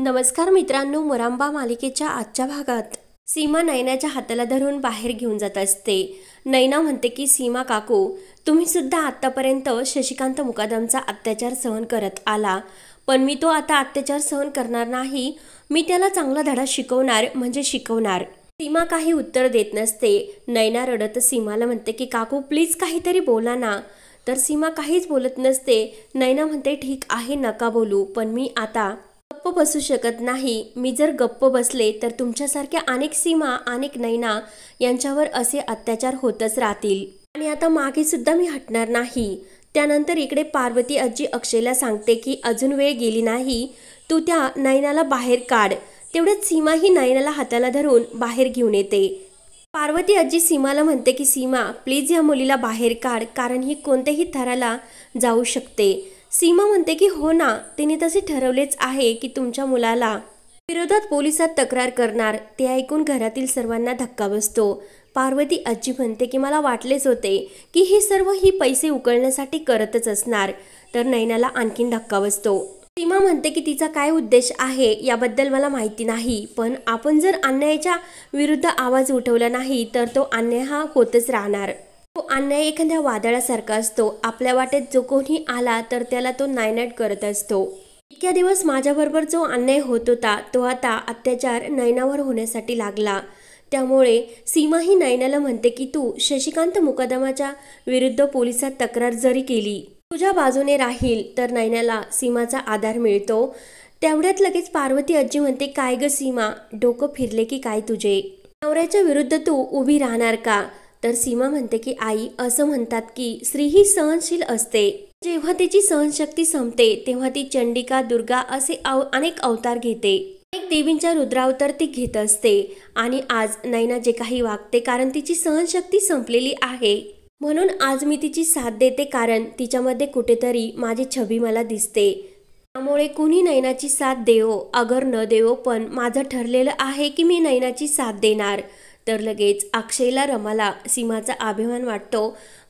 नमस्कार मित्रांनो मुरांबा मालिकेच्या आजच्या भागात सीमा नयनाच्या हाताला धरून बाहेर घेऊन जात असते नैना म्हणते की सीमा काकू तुम्ही सुद्धा आतापर्यंत शशिकांत मुकादमचा अत्याचार सहन करत आला पण मी तो आता अत्याचार सहन करणार नाही मी त्याला चांगला धडा शिकवणार म्हणजे शिकवणार सीमा काही उत्तर देत नसते नैना रडत सीमाला म्हणते की काकू प्लीज काहीतरी बोला ना तर सीमा काहीच बोलत नसते नैना म्हणते ठीक आहे नका बोलू पण मी आता गप्प बसू शकत नाही मी जर गप्प बसले तर तुमच्यासारख्या अनेक सीमा अनेक नैना यांच्यावर असे अत्याचार होतच राहतील आणि आता मागे सुद्धा मी हटणार नाही त्यानंतर इकडे पार्वती आजी अक्षयला सांगते की अजून वेळ गेली नाही तू त्या नयनाला बाहेर काढ तेवढ्यात सीमा ही नयनाला हाताला धरून बाहेर घेऊन येते पार्वती आजी सीमाला म्हणते की सीमा प्लीज या मुलीला बाहेर काढ कारण ही कोणत्याही थराला जाऊ शकते सीमा म्हणते की हो ना तिने तसे ठरवलेच आहे की तुमच्या मुलाला विरोधात पोलिसात तक्रार करणार ते ऐकून घरातील सर्वांना धक्का बसतो पार्वती आजी म्हणते की मला वाटलेच होते की हे सर्व ही पैसे उकळण्यासाठी करतच असणार तर नैनाला आणखीन धक्का बसतो सीमा म्हणते की तिचा काय उद्देश आहे याबद्दल मला माहिती नाही पण आपण जर अन्यायाच्या विरुद्ध आवाज उठवला नाही तर तो अन्याय हा होतच राहणार तो अन्याय एखाद्या वादळासारखा असतो आपल्या वाटेत जो कोणी आला तर त्याला तो नायनाट करत असतो इतक्या दिवस माझ्याबरोबर जो अन्याय होत होता तो आता अत्याचार नयनावर होण्यासाठी लागला त्यामुळे सीमा ही नयनाला म्हणते की तू शशिकांत मुकदमाच्या विरुद्ध पोलिसात तक्रार जरी केली तुझ्या बाजूने राहील तर नयनाला सीमाचा आधार मिळतो तेवढ्यात लगेच पार्वती आजी म्हणते काय ग सीमा डोकं फिरले की काय तुझे नवऱ्याच्या विरुद्ध तू उभी राहणार का तर सीमा म्हणते की आई असं म्हणतात की स्त्री ही सहनशील असते जेव्हा तिची सहनशक्ती संपते तेव्हा ती चंडिका दुर्गा असे अनेक अवतार घेते अनेक देवींच्या रुद्रावतार ती घेत असते आणि आज नैना जे काही वागते कारण तिची सहनशक्ती संपलेली आहे म्हणून आज मी तिची साथ देते कारण तिच्यामध्ये कुठेतरी माझी छबी मला दिसते त्यामुळे कुणी नैनाची साथ देवो अगर न देवो पण माझं ठरलेलं आहे की मी नैनाची साथ देणार तर लगेच अक्षयला रमाला सीमाचा अभिमान वाटतो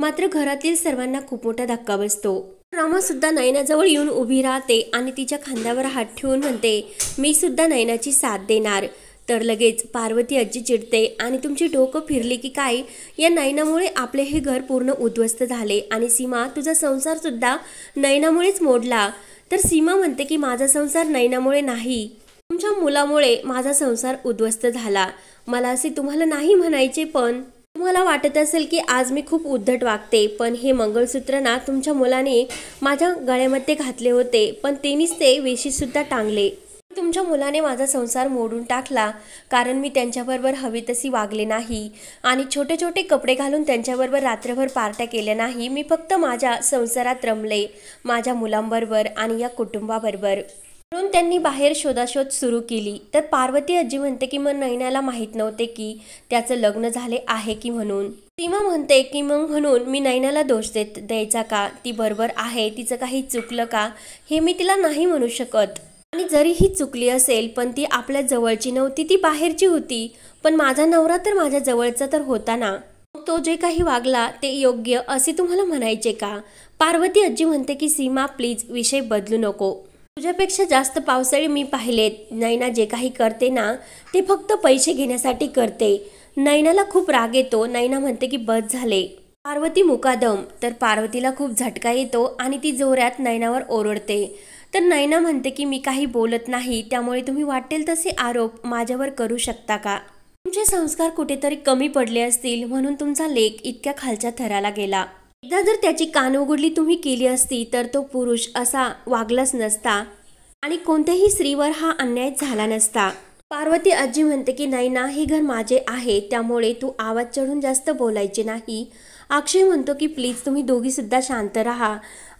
मात्र घरातील सर्वांना खूप मोठा धक्का बसतो रमा सुद्धा नयनाजवळ येऊन उभी राहते आणि तिच्या खांद्यावर हात ठेवून म्हणते मी सुद्धा नयनाची साथ देणार तर लगेच पार्वती आजी चिडते आणि तुमची डोकं फिरली की काय या नयनामुळे आपले हे घर पूर्ण उद्ध्वस्त झाले आणि सीमा तुझा संसारसुद्धा नयनामुळेच मोडला तर सीमा म्हणते की माझा संसार नयनामुळे नाही तुमच्या मुलामुळे माझा संसार उद्ध्वस्त झाला मला असे तुम्हाला नाही म्हणायचे पण तुम्हाला वाटत असेल की आज मी खूप उद्धट वागते पण हे मंगळसूत्र ना तुमच्या मुलाने माझ्या गळ्यामध्ये घातले होते पण तेनीच ते वेशीसुद्धा टांगले तुमच्या मुलाने माझा संसार मोडून टाकला कारण मी त्यांच्याबरोबर हवी तशी वागले नाही आणि छोटे छोटे कपडे घालून त्यांच्याबरोबर रात्रभर पार्ट्या केल्या नाही मी फक्त माझ्या संसारात रमले माझ्या मुलांबरोबर आणि या कुटुंबाबरोबर म्हणून त्यांनी बाहेर शोधाशोध सुरू केली तर पार्वती आजी म्हणते की मग नैनाला माहीत नव्हते की त्याचं लग्न झाले आहे की म्हणून सीमा म्हणते की मग म्हणून मी नैनाला दोष देत द्यायचा का ती बरोबर आहे तिचं काही चुकलं का हे मी तिला नाही म्हणू शकत आणि जरी ही चुकली असेल पण ती आपल्या जवळची नव्हती ती बाहेरची होती पण माझा नवरा तर माझ्या जवळचा तर होता ना तो जे काही वागला ते योग्य असे तुम्हाला म्हणायचे का पार्वती आजी म्हणते की सीमा प्लीज विषय बदलू नको तुझ्यापेक्षा जास्त पावसाळी मी पाहिलेत नैना जे काही करते ना ते फक्त पैसे घेण्यासाठी करते नैनाला खूप राग येतो नैना म्हणते की बस झाले पार्वती मुकादम तर पार्वतीला खूप झटका येतो आणि ती जोरात नैनावर ओरडते तर नैना म्हणते की मी काही बोलत नाही त्यामुळे तुम्ही वाटेल तसे आरोप माझ्यावर करू शकता का तुमचे संस्कार कुठेतरी कमी पडले असतील म्हणून तुमचा लेख इतक्या खालच्या थराला गेला एकदा जर त्याची कान उघडली तुम्ही केली असती तर तो पुरुष असा वागलाच नसता आणि कोणत्याही स्त्रीवर हा अन्याय झाला नसता पार्वती आजी म्हणते की नाही ना हे घर माझे आहे त्यामुळे तू आवाज चढून जास्त बोलायचे नाही अक्षय म्हणतो की प्लीज तुम्ही दोघीसुद्धा शांत राहा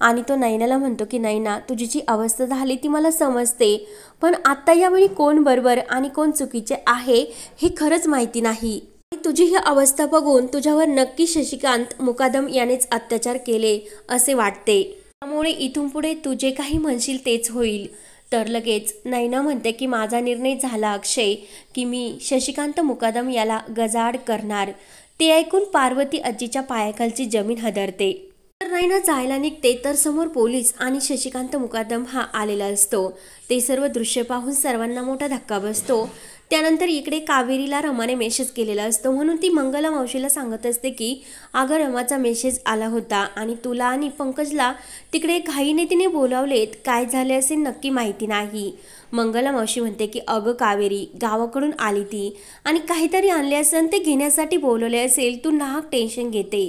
आणि तो नैनाला म्हणतो की नैना तुझी जी अवस्था झाली ती मला समजते पण आत्ता यावेळी कोण बरोबर आणि कोण चुकीचे आहे हे खरंच माहिती नाही तुझी ही अवस्था बघून तुझ्यावर नक्की शशिकांत मुकादम यानेच अत्याचार केले असे वाटते त्यामुळे इथून पुढे तू जे काही म्हणशील तेच होईल तर लगेच नैना म्हणते की माझा निर्णय झाला अक्षय की मी शशिकांत मुकादम याला गजाड करणार ते ऐकून पार्वती आजीच्या पायाखालची जमीन हदरते तर नैना जायला निघते तर समोर पोलीस आणि शशिकांत मुकादम हा आलेला असतो ते सर्व दृश्य पाहून सर्वांना मोठा धक्का बसतो त्यानंतर इकडे कावेरीला रमाने मेसेज केलेला असतो म्हणून ती मंगला मावशीला सांगत असते की अगं रमाचा मेसेज आला होता आणि तुला आणि पंकजला तिकडे घाईने तिने बोलावलेत काय झाले असे नक्की माहिती नाही मंगला मावशी म्हणते की अगं कावेरी गावाकडून आली ती आणि काहीतरी आणले असेल ते घेण्यासाठी बोलवले असेल तू नाहक टेन्शन घेते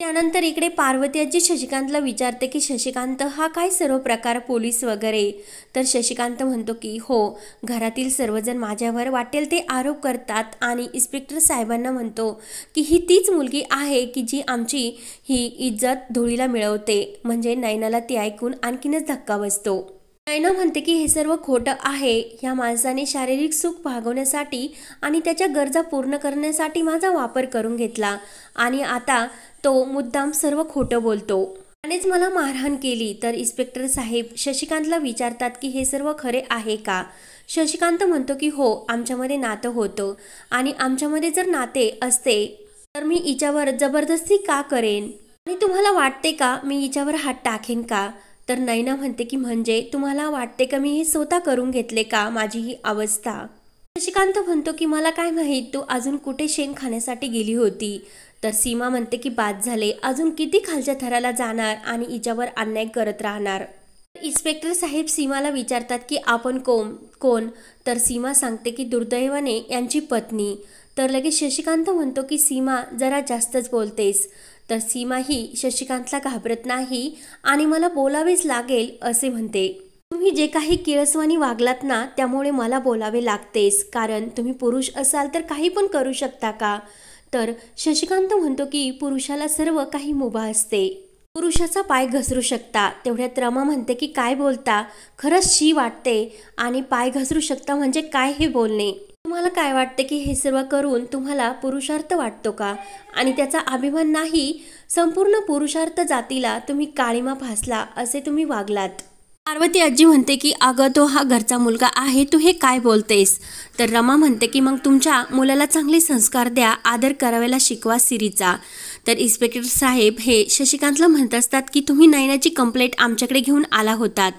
त्यानंतर इकडे पार्वती आजी शशिकांतला विचारते की शशिकांत हा काय सर्व प्रकार पोलीस वगैरे तर शशिकांत म्हणतो की हो घरातील सर्वजण माझ्यावर वाटेल ते आरोप करतात आणि इन्स्पेक्टर साहेबांना म्हणतो की ही तीच मुलगी आहे की जी आमची ही इज्जत धुळीला मिळवते म्हणजे नैनाला ती ऐकून आणखीनच धक्का बसतो नायना म्हणते की हे सर्व खोटं आहे या माणसाने शारीरिक सुख भागवण्यासाठी आणि त्याच्या गरजा पूर्ण करण्यासाठी माझा वापर करून घेतला आणि आता तो मुद्दाम सर्व खोटं बोलतो त्यानेच मला मारहाण केली तर इन्स्पेक्टर साहेब शशिकांतला विचारतात की हे सर्व खरे आहे का शशिकांत म्हणतो की हो आमच्यामध्ये नातं होतं आणि आमच्यामध्ये जर नाते असते तर मी हिच्यावर जबरदस्ती का करेन आणि तुम्हाला वाटते का मी हिच्यावर हात टाकेन का तर नैना म्हणते की म्हणजे तुम्हाला वाटते का मी हे स्वतः करून घेतले का माझी ही अवस्था शशिकांत म्हणतो की मला काय माहीत तू अजून कुठे शेण खाण्यासाठी गेली होती तर सीमा म्हणते की बाद झाले अजून किती खालच्या थराला जाणार आणि हिच्यावर अन्याय करत राहणार इन्स्पेक्टर साहेब सीमाला विचारतात की आपण कोण कोण तर सीमा सांगते की दुर्दैवाने यांची पत्नी तर लगेच शशिकांत म्हणतो की सीमा जरा जास्तच बोलतेस तर सीमाही शशिकांतला घाबरत नाही आणि मला बोलावेच लागेल असे म्हणते तुम्ही जे काही किळसवानी वागलात ना त्यामुळे मला बोलावे लागतेच कारण तुम्ही पुरुष असाल तर काही पण करू शकता का तर शशिकांत म्हणतो की पुरुषाला सर्व काही मुभा असते पुरुषाचा पाय घसरू शकता तेवढ्यात रमा म्हणते की काय बोलता खरंच शी वाटते आणि पाय घसरू शकता म्हणजे काय हे बोलणे तुम्हाला काय वाटते की हे सर्व करून तुम्हाला पुरुषार्थ वाटतो का आणि त्याचा अभिमान नाही संपूर्ण पुरुषार्थ जातीला तुम्ही काळीमा फासला असे तुम्ही वागलात पार्वती आजी म्हणते की अगं तो हा घरचा मुलगा आहे तू हे काय बोलतेस तर रमा म्हणते की मग तुमच्या मुलाला चांगले संस्कार द्या आदर करावेला शिकवा सिरीचा तर इन्स्पेक्टर साहेब हे शशिकांतला म्हणत असतात की तुम्ही नयनाची कंप्लेंट आमच्याकडे घेऊन आला होतात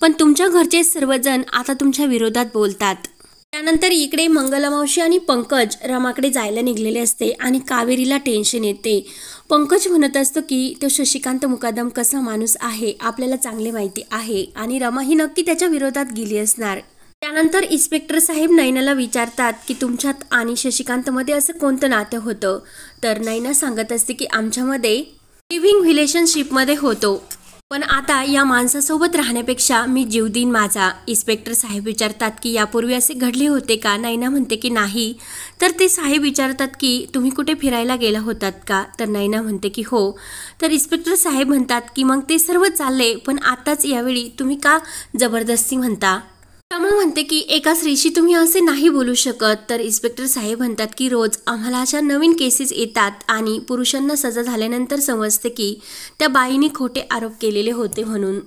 पण तुमच्या घरचे सर्वजण आता तुमच्या विरोधात बोलतात त्यानंतर इकडे मंगलमावशी आणि पंकज रमाकडे जायला निघलेले असते आणि कावेरीला टेन्शन येते पंकज म्हणत असतो की तो शशिकांत मुकादम कसा माणूस आहे आपल्याला चांगले माहिती आहे आणि रमा ही नक्की त्याच्या विरोधात गेली असणार त्यानंतर इन्स्पेक्टर साहेब नैनाला विचारतात की तुमच्यात आणि शशिकांतमध्ये असं कोणतं नातं होतं तर नैना सांगत असते की आमच्यामध्ये लिव्हिंग रिलेशनशिपमध्ये होतो पण आता या माणसासोबत राहण्यापेक्षा मी जीव देईन माझा इन्स्पेक्टर साहेब विचारतात की यापूर्वी असे घडले होते का नैना म्हणते की नाही तर ते साहेब विचारतात की तुम्ही कुठे फिरायला गेला होतात का तर नैना म्हणते की हो तर इन्स्पेक्टर साहेब म्हणतात की मग ते सर्व चालले पण आताच यावेळी तुम्ही का जबरदस्ती म्हणता त्यामुळे म्हणते की एका स्त्रीशी तुम्ही असे नाही बोलू शकत तर इन्स्पेक्टर साहेब म्हणतात की रोज आम्हाला अशा नवीन केसेस येतात आणि पुरुषांना सजा झाल्यानंतर समजते की त्या बाईने खोटे आरोप केलेले होते म्हणून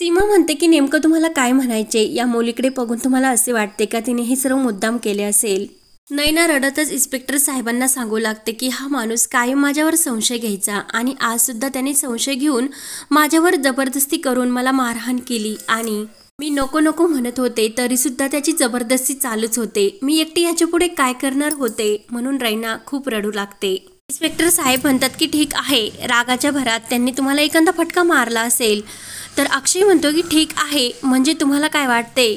सीमा म्हणते की नेमकं तुम्हाला काय म्हणायचे या मुलीकडे बघून तुम्हाला असे वाटते का तिने हे सर्व मुद्दाम केले असेल नैना रडतच इन्स्पेक्टर साहेबांना सांगू लागते की हा माणूस कायम माझ्यावर संशय घ्यायचा आणि आजसुद्धा त्याने संशय घेऊन माझ्यावर जबरदस्ती करून मला मारहाण केली आणि मी नको नको म्हणत होते तरीसुद्धा त्याची जबरदस्ती चालूच होते मी एकटी याच्यापुढे काय करणार होते म्हणून रैना खूप रडू लागते इन्स्पेक्टर साहेब म्हणतात की ठीक आहे रागाच्या भरात त्यांनी तुम्हाला एखादा फटका मारला असेल तर अक्षय म्हणतो की ठीक आहे म्हणजे तुम्हाला काय वाटते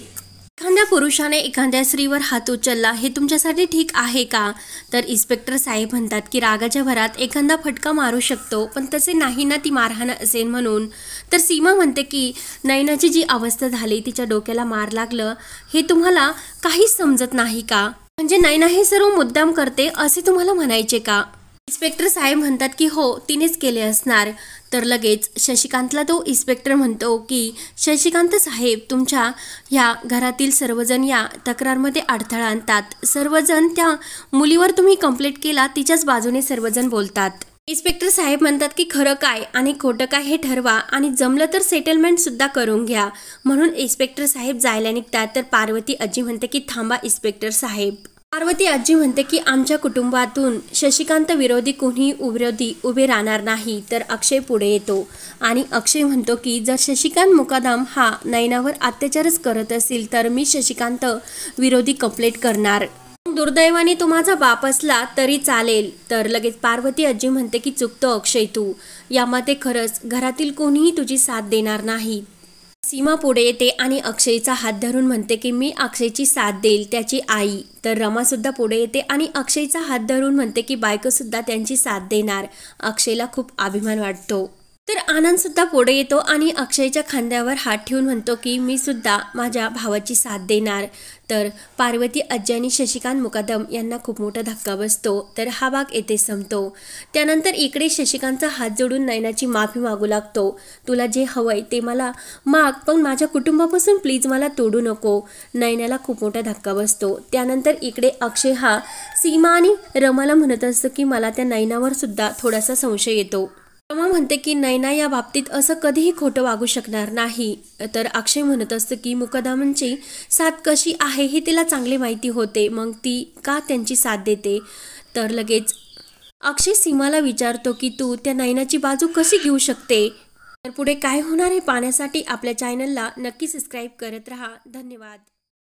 एखाद्या पुरुषाने एखाद्या स्त्रीवर हात उचलला हे तुमच्यासाठी ठीक आहे का तर इन्स्पेक्टर साहेब म्हणतात की रागाच्या भरात एखादा फटका मारू शकतो पण तसे नाही ना ती मारहाण असेल म्हणून तर सीमा म्हणते की नयनाची जी अवस्था झाली तिच्या डोक्याला मार लागलं हे तुम्हाला काहीच समजत नाही का म्हणजे नैना हे सर्व मुद्दाम करते असे तुम्हाला म्हणायचे का इन्स्पेक्टर साहेब म्हणतात की हो तिनेच केले असणार तर लगेच शशिकांतला तो इन्स्पेक्टर म्हणतो की शशिकांत साहेब तुमच्या ह्या घरातील सर्वजण या तक्रारमध्ये अडथळा आणतात सर्वजण त्या मुलीवर तुम्ही कंप्लेंट केला तिच्याच बाजूने सर्वजण बोलतात इन्स्पेक्टर साहेब म्हणतात की खरं काय आणि खोटं काय हे ठरवा आणि जमलं तर सेटलमेंटसुद्धा करून घ्या म्हणून इन्स्पेक्टर साहेब जायला निघतात तर पार्वती आजी म्हणते की थांबा इन्स्पेक्टर साहेब पार्वती आजी म्हणते की आमच्या कुटुंबातून शशिकांत विरोधी कोणी विरोधी उभे राहणार नाही तर अक्षय पुढे येतो आणि अक्षय म्हणतो की जर शशिकांत मुकादाम हा नयनावर अत्याचारच करत असेल तर मी शशिकांत विरोधी कंप्लेट करणार दुर्दैवाने तो माझा बाप असला तरी चालेल तर लगेच पार्वती आजी म्हणते की चुकतो अक्षय तू यामध्ये खरंच घरातील कोणीही तुझी साथ देणार नाही सीमा पुढे येते आणि अक्षयचा हात धरून म्हणते की मी अक्षयची साथ देईल त्याची आई तर रमासुद्धा पुढे येते आणि अक्षयचा हात धरून म्हणते की बायकोसुद्धा त्यांची साथ देणार अक्षयला खूप अभिमान वाटतो तर आनंदसुद्धा पुढे येतो आणि अक्षयच्या खांद्यावर हात ठेवून म्हणतो की मी सुद्धा माझ्या भावाची साथ देणार तर पार्वती अज्जा आणि शशिकांत मुकादम यांना खूप मोठा धक्का बसतो तर हा भाग येथे संपतो त्यानंतर इकडे शशिकांतचा हात जोडून नयनाची माफी मागू लागतो तुला जे हवंय ते मला माग पण माझ्या कुटुंबापासून प्लीज मला तोडू नको नयनाला खूप मोठा धक्का बसतो त्यानंतर इकडे अक्षय हा सीमा आणि रमाला म्हणत असतो की मला त्या नयनावर सुद्धा थोडासा संशय येतो त्यामुळे म्हणते की नैना या बाबतीत असं कधीही खोटं वागू शकणार नाही तर अक्षय म्हणत असतं की मुकदामांची साथ कशी आहे हे तिला चांगली माहिती होते मग ती का त्यांची साथ देते तर लगेच अक्षय सीमाला विचारतो की तू त्या नैनाची बाजू कशी घेऊ शकते तर पुढे काय होणार हे पाहण्यासाठी आपल्या चॅनलला नक्की सबस्क्राईब करत राहा धन्यवाद